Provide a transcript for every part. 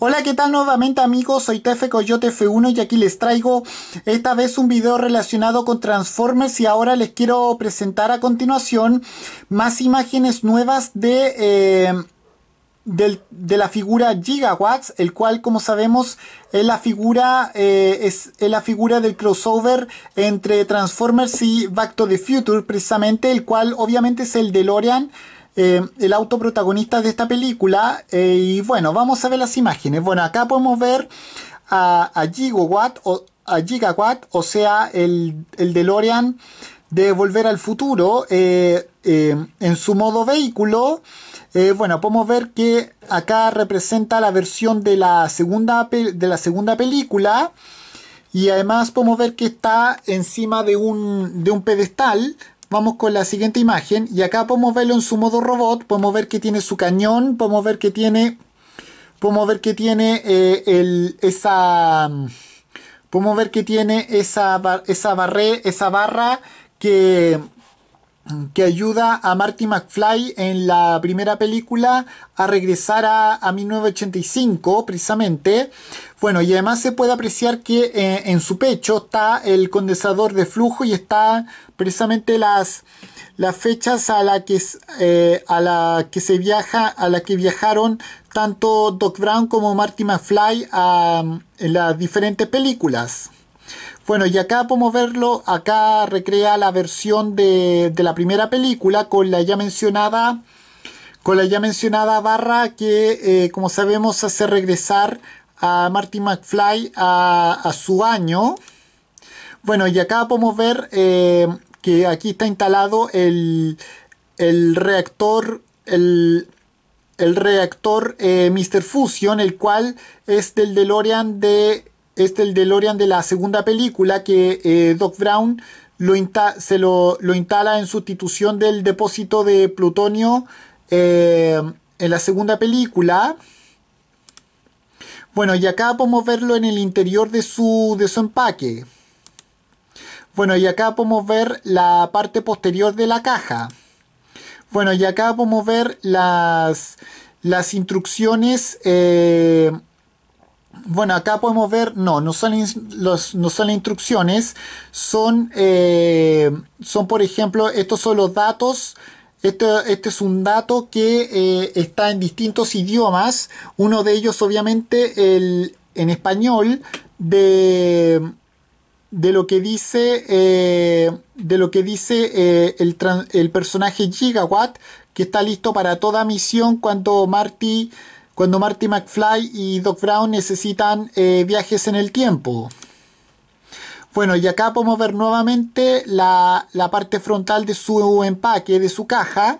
Hola, ¿qué tal nuevamente amigos? Soy Tefe Coyote F1 y aquí les traigo esta vez un video relacionado con Transformers y ahora les quiero presentar a continuación más imágenes nuevas de... Eh, de la figura Gigawatts, el cual como sabemos es la figura, eh, la figura del crossover entre Transformers y Back to the Future precisamente, el cual obviamente es el de Lorian eh, el autoprotagonista de esta película. Eh, y bueno, vamos a ver las imágenes. Bueno, acá podemos ver a, a Gigawatt, o, o sea, el, el DeLorean de Volver al Futuro eh, en su modo vehículo. bueno, podemos ver que acá representa la versión de la, segunda de la segunda película. Y además podemos ver que está encima de un, de un pedestal Vamos con la siguiente imagen y acá podemos verlo en su modo robot, podemos ver que tiene su cañón, podemos ver que tiene, podemos ver que tiene eh, el, esa, podemos ver que tiene esa, esa, barre, esa barra que que ayuda a Marty McFly en la primera película a regresar a, 1985 precisamente. Bueno, y además se puede apreciar que eh, en su pecho está el condensador de flujo y está precisamente las, fechas a las que, eh, a la que se viaja, a la que viajaron tanto Doc Brown como Marty McFly en las diferentes películas. Bueno, y acá podemos verlo, acá recrea la versión de, la primera película con la ya mencionada con la ya mencionada barra que, eh, como sabemos, hace regresar a Marty McFly a, su año. Bueno, y acá podemos ver eh, que aquí está instalado el, reactor, el, reactor eh, Mr. Fusion, el cual es del DeLorean de este el DeLorean de la segunda película que eh, Doc Brown lo se lo, instala en sustitución del depósito de plutonio eh, en la segunda película. Bueno, y acá podemos verlo en el interior de su, de empaque. Bueno, y acá podemos ver la parte posterior de la caja. Bueno, y acá podemos ver las, las instrucciones eh, bueno, acá podemos ver, no, no son, no son las instrucciones, son, eh, son, por ejemplo, estos son los datos. Este, este es un dato que eh, está en distintos idiomas. Uno de ellos, obviamente, en español, de, de lo que dice, eh, de lo que dice el, el personaje Gigawatt, que está listo para toda misión cuando Marty cuando Marty McFly y Doc Brown necesitan eh, viajes en el tiempo. Bueno, y acá podemos ver nuevamente la, parte frontal de su empaque, de su caja.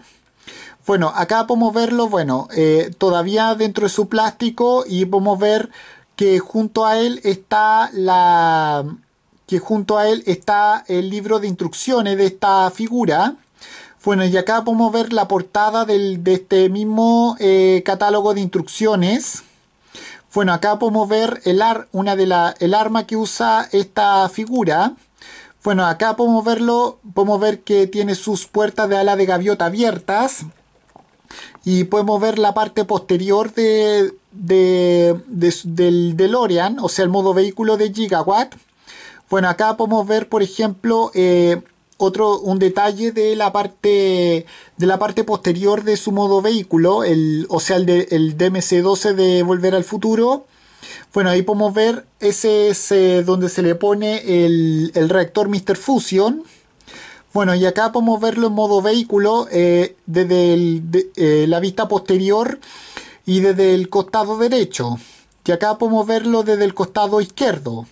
Bueno, acá podemos verlo, bueno, eh, todavía dentro de su plástico y podemos ver que junto a él está la que junto a él está el libro de instrucciones de esta figura. Bueno, y acá podemos ver la portada de este mismo eh, catálogo de instrucciones. Bueno, acá podemos ver el, una de la, el arma que usa esta figura. Bueno, acá podemos verlo, podemos ver que tiene sus puertas de ala de gaviota abiertas. Y podemos ver la parte posterior de, de, de, del DeLorean, o sea, el modo vehículo de Gigawatt. Bueno, acá podemos ver, por ejemplo, eh, otro un detalle de la parte de la parte posterior de su modo vehículo, el, o sea, el, DMC-12 de Volver al Futuro. Bueno, ahí podemos ver, ese es eh, donde se le pone el, el, reactor Mr. Fusion. Bueno, y acá podemos verlo en modo vehículo eh, desde eh, la vista posterior y desde el costado derecho. Y acá podemos verlo desde el costado izquierdo.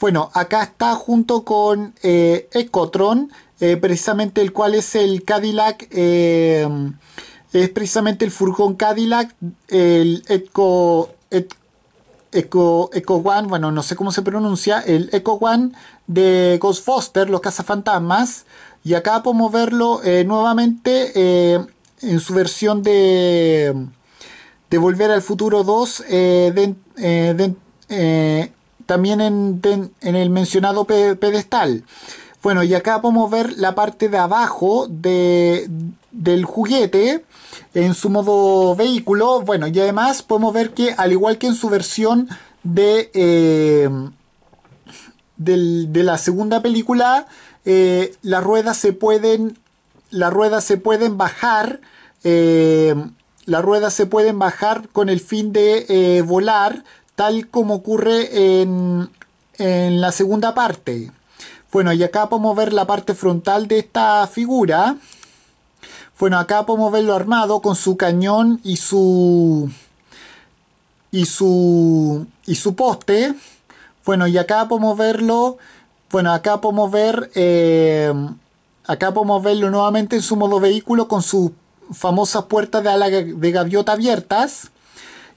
Bueno, acá está junto con eh, Ecotron, eh, precisamente el cual es el Cadillac, eh, es precisamente el furgón Cadillac, el Eco, Eco, Eco One, bueno, no sé cómo se pronuncia, el Eco One de Ghostbusters, los cazafantasmas. Y acá podemos verlo nuevamente en su versión de, de Volver al Futuro 2 también en, el mencionado pedestal. Bueno, y acá podemos ver la parte de abajo de, del juguete en su modo vehículo. Bueno, y además podemos ver que al igual que en su versión de, eh, de la segunda película, eh, las ruedas se pueden, las ruedas se pueden bajar. Eh, las ruedas se pueden bajar con el fin de volar tal como ocurre en, la segunda parte. Bueno, y acá podemos ver la parte frontal de esta figura. Bueno, acá podemos verlo armado con su cañón y su y su y su poste. Bueno, y acá podemos verlo. Bueno, acá podemos ver eh, acá podemos verlo nuevamente en su modo vehículo con sus famosas puertas de ala de gaviota abiertas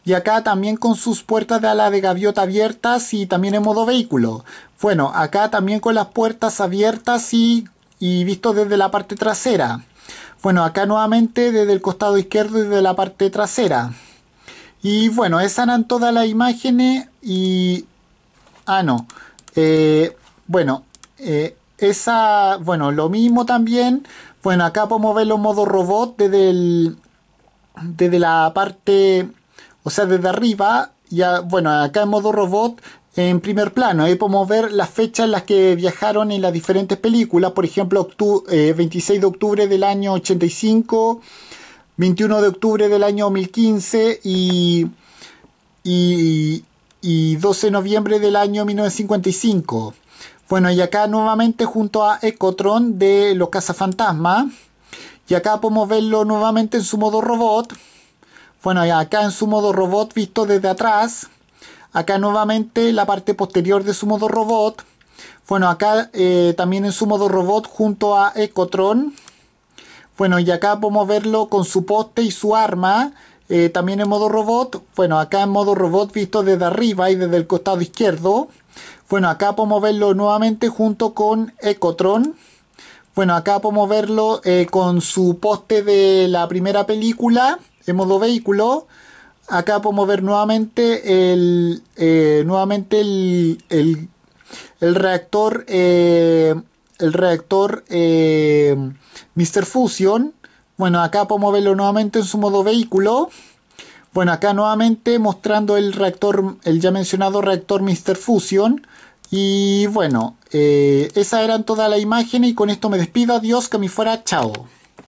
y acá también con sus puertas de ala de gaviota abiertas y también en modo vehículo. Bueno, acá también con las puertas abiertas y, visto desde la parte trasera. Bueno, acá nuevamente desde el costado izquierdo y desde la parte trasera. Y bueno, esas eran todas las imágenes y... Ah, no. Eh, bueno, eh, esa... Bueno, lo mismo también. Bueno, acá podemos verlo en modo robot desde Desde la parte o sea, desde arriba, ya, bueno, acá en modo robot, en primer plano. Ahí podemos ver las fechas en las que viajaron en las diferentes películas. Por ejemplo, 26 eh, de octubre del año 85, 21 de octubre del año 2015 y, y, y 12 de noviembre del año 1955. Bueno, y acá nuevamente junto a Ecotron de los cazafantasmas. Y acá podemos verlo nuevamente en su modo robot. Bueno, acá en su modo robot visto desde atrás. Acá nuevamente la parte posterior de su modo robot. Bueno, acá eh, también en su modo robot junto a Ecotron. Bueno, y acá podemos verlo con su poste y su arma. Eh, también en modo robot. Bueno, acá en modo robot visto desde arriba y desde el costado izquierdo. Bueno, acá podemos verlo nuevamente junto con Ecotron. Bueno, acá podemos verlo eh, con su poste de la primera película en modo vehículo, acá podemos ver nuevamente el, eh, nuevamente el, reactor, el reactor Mr. Eh, eh, Fusion. Bueno, acá podemos verlo nuevamente en su modo vehículo. Bueno, acá nuevamente mostrando el reactor, el ya mencionado reactor Mr. Fusion. Y bueno, esa era eran la imagen imágenes y con esto me despido. Adiós, que me fuera. Chao.